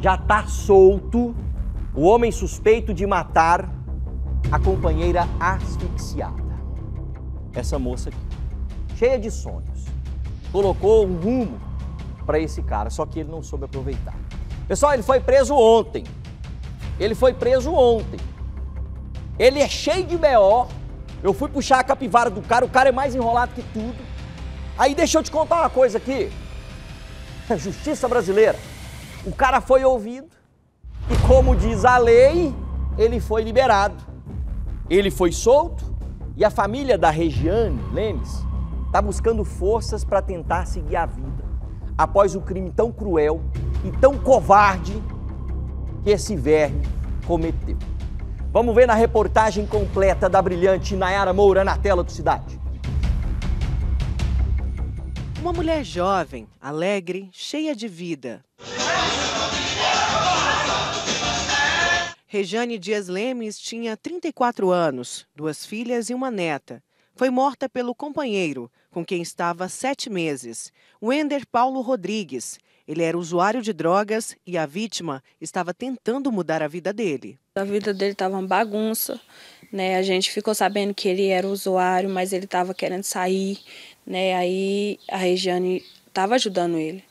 já está solto o homem suspeito de matar a companheira asfixiada. Essa moça aqui, cheia de sonhos, colocou um rumo para esse cara, só que ele não soube aproveitar. Pessoal, ele foi preso ontem. Ele foi preso ontem. Ele é cheio de BO. Eu fui puxar a capivara do cara, o cara é mais enrolado que tudo. Aí deixa eu te contar uma coisa aqui. É justiça brasileira. O cara foi ouvido e, como diz a lei, ele foi liberado. Ele foi solto e a família da Regiane Lemes está buscando forças para tentar seguir a vida após o crime tão cruel e tão covarde que esse verme cometeu. Vamos ver na reportagem completa da brilhante Nayara Moura na tela do Cidade. Uma mulher jovem, alegre, cheia de vida. Rejane Dias Lemes tinha 34 anos, duas filhas e uma neta. Foi morta pelo companheiro, com quem estava sete meses, Wender Paulo Rodrigues. Ele era usuário de drogas e a vítima estava tentando mudar a vida dele. A vida dele estava uma bagunça, né? A gente ficou sabendo que ele era usuário, mas ele estava querendo sair, né? Aí a Rejane estava ajudando ele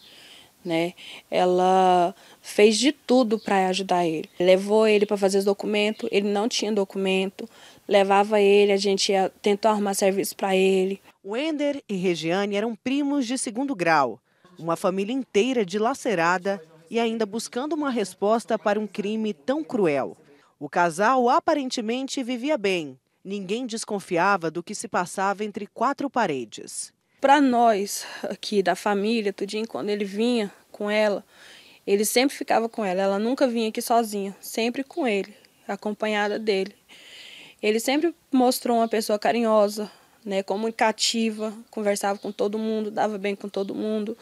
né? Ela fez de tudo para ajudar ele. Levou ele para fazer os documentos, ele não tinha documento, levava ele, a gente ia, tentou arrumar serviço para ele. Wender e Regiane eram primos de segundo grau, uma família inteira dilacerada e ainda buscando uma resposta para um crime tão cruel. O casal aparentemente vivia bem. Ninguém desconfiava do que se passava entre quatro paredes. Para nós aqui da família, tudinho, quando ele vinha com ela, ele sempre ficava com ela. Ela nunca vinha aqui sozinha, sempre com ele, acompanhada dele. Ele sempre mostrou uma pessoa carinhosa, né, comunicativa, conversava com todo mundo, dava bem com todo mundo.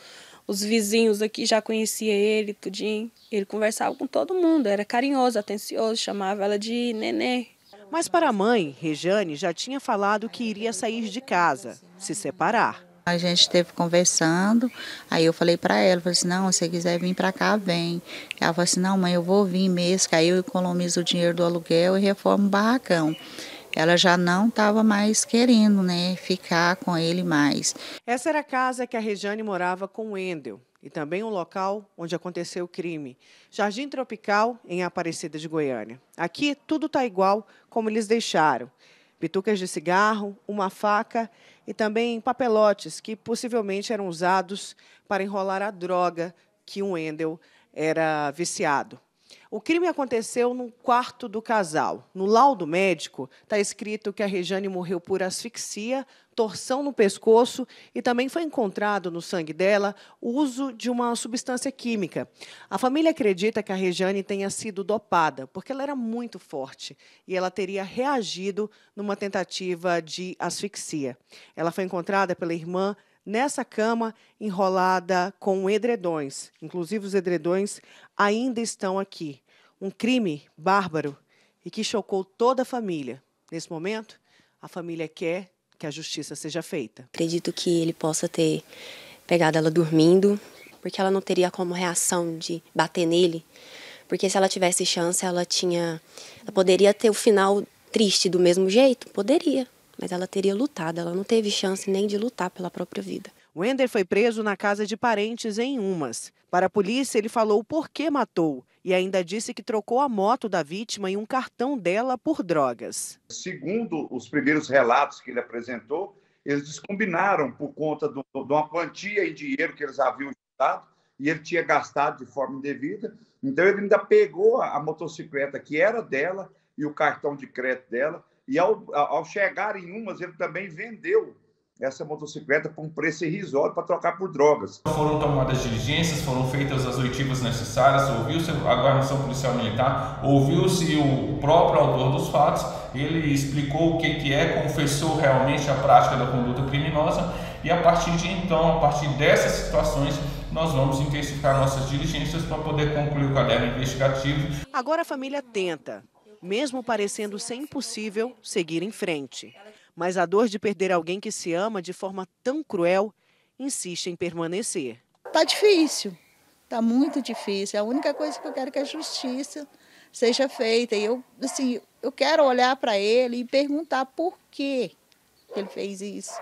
Os vizinhos aqui já conhecia ele, tudinho. Ele conversava com todo mundo, era carinhoso, atencioso, chamava ela de nenê. Mas para a mãe, Rejane já tinha falado que iria sair de casa, se separar. A gente esteve conversando, aí eu falei para ela, falei assim, não, se você quiser vir para cá, vem. Ela falou assim, não mãe, eu vou vir mesmo, que aí eu economizo o dinheiro do aluguel e reformo o barracão ela já não estava mais querendo né, ficar com ele mais. Essa era a casa que a Regiane morava com o Endel e também o local onde aconteceu o crime, Jardim Tropical, em Aparecida de Goiânia. Aqui tudo está igual como eles deixaram bitucas de cigarro, uma faca e também papelotes que possivelmente eram usados para enrolar a droga que o Wendel era viciado. O crime aconteceu no quarto do casal. No laudo médico está escrito que a Rejane morreu por asfixia, torção no pescoço e também foi encontrado no sangue dela o uso de uma substância química. A família acredita que a Rejane tenha sido dopada, porque ela era muito forte e ela teria reagido numa tentativa de asfixia. Ela foi encontrada pela irmã nessa cama enrolada com edredões. Inclusive, os edredões ainda estão aqui. Um crime bárbaro e que chocou toda a família. Nesse momento, a família quer que a justiça seja feita. Acredito que ele possa ter pegado ela dormindo, porque ela não teria como reação de bater nele. Porque se ela tivesse chance, ela tinha. Ela poderia ter o final triste do mesmo jeito? Poderia mas ela teria lutado, ela não teve chance nem de lutar pela própria vida. Wender foi preso na casa de parentes em Umas. Para a polícia, ele falou por que matou e ainda disse que trocou a moto da vítima e um cartão dela por drogas. Segundo os primeiros relatos que ele apresentou, eles descombinaram por conta do, de uma quantia em dinheiro que eles haviam juntado e ele tinha gastado de forma indevida. Então, ele ainda pegou a motocicleta que era dela e o cartão de crédito dela e ao, ao chegar em umas, ele também vendeu essa motocicleta com um preço irrisório para trocar por drogas. Foram tomadas diligências, foram feitas as oitivas necessárias, ouviu-se a guarnição policial militar, ouviu-se o próprio autor dos fatos, ele explicou o que, que é, confessou realmente a prática da conduta criminosa e a partir de então, a partir dessas situações, nós vamos intensificar nossas diligências para poder concluir o caderno investigativo. Agora a família tenta mesmo parecendo ser impossível seguir em frente. Mas a dor de perder alguém que se ama de forma tão cruel insiste em permanecer. Tá difícil, tá muito difícil. É a única coisa que eu quero é que a justiça seja feita. E eu, assim, eu quero olhar para ele e perguntar por que ele fez isso.